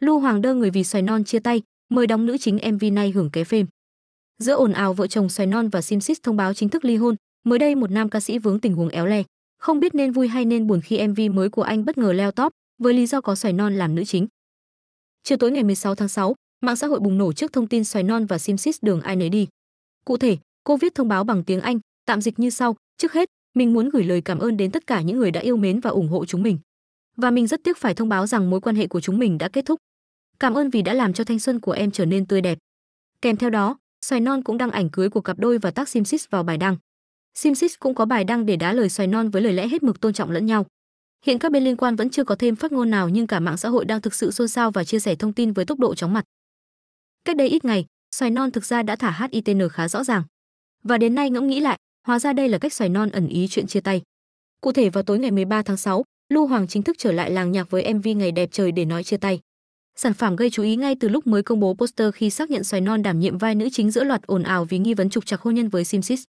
Lưu Hoàng Đơ người vì xoài non chia tay, mời đóng nữ chính MV này hưởng ké phim. Giữa ồn ào vợ chồng xoài non và Simsis thông báo chính thức ly hôn, mới đây một nam ca sĩ vướng tình huống éo le, không biết nên vui hay nên buồn khi MV mới của anh bất ngờ leo top với lý do có xoài non làm nữ chính. Chiều tối ngày 16 tháng 6, mạng xã hội bùng nổ trước thông tin xoài non và Simsis đường ai nấy đi. Cụ thể, cô viết thông báo bằng tiếng Anh, tạm dịch như sau, trước hết, mình muốn gửi lời cảm ơn đến tất cả những người đã yêu mến và ủng hộ chúng mình. Và mình rất tiếc phải thông báo rằng mối quan hệ của chúng mình đã kết thúc. Cảm ơn vì đã làm cho thanh xuân của em trở nên tươi đẹp. Kèm theo đó, Xoài Non cũng đăng ảnh cưới của cặp đôi và tác Simsis vào bài đăng. Simsis cũng có bài đăng để đá lời Xoài Non với lời lẽ hết mực tôn trọng lẫn nhau. Hiện các bên liên quan vẫn chưa có thêm phát ngôn nào nhưng cả mạng xã hội đang thực sự xôn xao và chia sẻ thông tin với tốc độ chóng mặt. Cách đây ít ngày, Xoài Non thực ra đã thả HITN khá rõ ràng. Và đến nay ngẫm nghĩ lại, hóa ra đây là cách Xoài Non ẩn ý chuyện chia tay. Cụ thể vào tối ngày 13 tháng 6, Lưu Hoàng chính thức trở lại làng nhạc với MV Ngày đẹp trời để nói chia tay. Sản phẩm gây chú ý ngay từ lúc mới công bố poster khi xác nhận xoài non đảm nhiệm vai nữ chính giữa loạt ồn ào vì nghi vấn trục trặc hôn nhân với Simsis.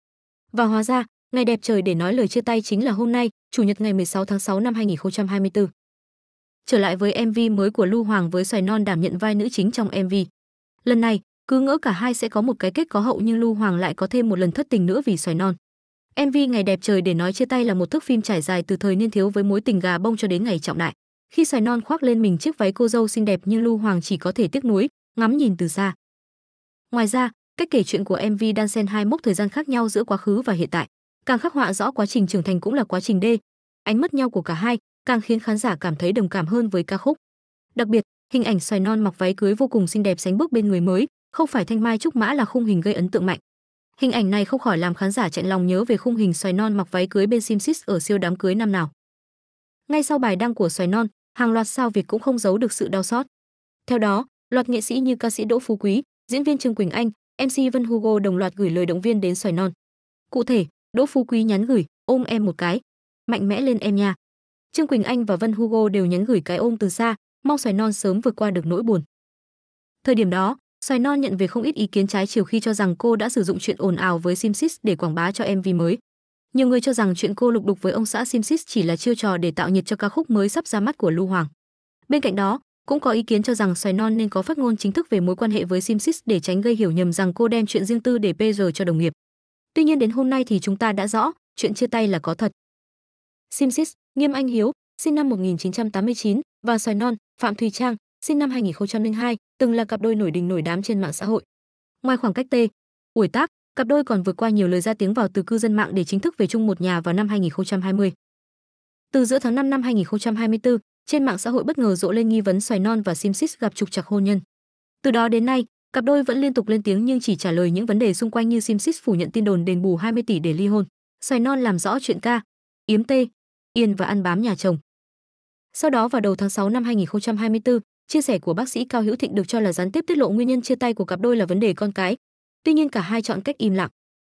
Và hóa ra, ngày đẹp trời để nói lời chia tay chính là hôm nay, Chủ nhật ngày 16 tháng 6 năm 2024. Trở lại với MV mới của Lưu Hoàng với xoài non đảm nhận vai nữ chính trong MV. Lần này, cứ ngỡ cả hai sẽ có một cái kết có hậu nhưng Lưu Hoàng lại có thêm một lần thất tình nữa vì xoài non. MV Ngày đẹp trời để nói chia tay là một thước phim trải dài từ thời niên thiếu với mối tình gà bông cho đến ngày trọng đại khi xoài non khoác lên mình chiếc váy cô dâu xinh đẹp như lưu hoàng chỉ có thể tiếc nuối ngắm nhìn từ xa ngoài ra cách kể chuyện của mv đan sen hai mốc thời gian khác nhau giữa quá khứ và hiện tại càng khắc họa rõ quá trình trưởng thành cũng là quá trình đê ánh mất nhau của cả hai càng khiến khán giả cảm thấy đồng cảm hơn với ca khúc đặc biệt hình ảnh xoài non mặc váy cưới vô cùng xinh đẹp sánh bước bên người mới không phải thanh mai trúc mã là khung hình gây ấn tượng mạnh hình ảnh này không khỏi làm khán giả chạy lòng nhớ về khung hình xoài non mặc váy cưới bên simsis ở siêu đám cưới năm nào ngay sau bài đăng của xoài non hàng loạt sao Việt cũng không giấu được sự đau xót. Theo đó, loạt nghệ sĩ như ca sĩ Đỗ Phú Quý, diễn viên Trương Quỳnh Anh, MC Vân Hugo đồng loạt gửi lời động viên đến xoài Non. Cụ thể, Đỗ Phú Quý nhắn gửi ôm em một cái, mạnh mẽ lên em nha. Trương Quỳnh Anh và Vân Hugo đều nhắn gửi cái ôm từ xa, mong xoài Non sớm vượt qua được nỗi buồn. Thời điểm đó, xoài Non nhận về không ít ý kiến trái chiều khi cho rằng cô đã sử dụng chuyện ồn ào với Simsis để quảng bá cho MV mới. Nhiều người cho rằng chuyện cô lục đục với ông xã Simsis chỉ là chiêu trò để tạo nhiệt cho ca khúc mới sắp ra mắt của Lưu Hoàng. Bên cạnh đó, cũng có ý kiến cho rằng Xoài Non nên có phát ngôn chính thức về mối quan hệ với Simsis để tránh gây hiểu nhầm rằng cô đem chuyện riêng tư để PR cho đồng nghiệp. Tuy nhiên đến hôm nay thì chúng ta đã rõ, chuyện chia tay là có thật. Simsis, Nghiêm Anh Hiếu, sinh năm 1989 và Xoài Non, Phạm Thùy Trang, sinh năm 2002, từng là cặp đôi nổi đình nổi đám trên mạng xã hội. Ngoài khoảng cách T, uổi tác, Cặp đôi còn vượt qua nhiều lời ra tiếng vào từ cư dân mạng để chính thức về chung một nhà vào năm 2020. Từ giữa tháng 5 năm 2024, trên mạng xã hội bất ngờ rộ lên nghi vấn xoài non và Simsis gặp trục trặc hôn nhân. Từ đó đến nay, cặp đôi vẫn liên tục lên tiếng nhưng chỉ trả lời những vấn đề xung quanh như Simsis phủ nhận tin đồn đền bù 20 tỷ để ly hôn, xoài non làm rõ chuyện ca, yếm tê, yên và ăn bám nhà chồng. Sau đó vào đầu tháng 6 năm 2024, chia sẻ của bác sĩ Cao Hữu Thịnh được cho là gián tiếp tiết lộ nguyên nhân chia tay của cặp đôi là vấn đề con cái, Tuy nhiên cả hai chọn cách im lặng.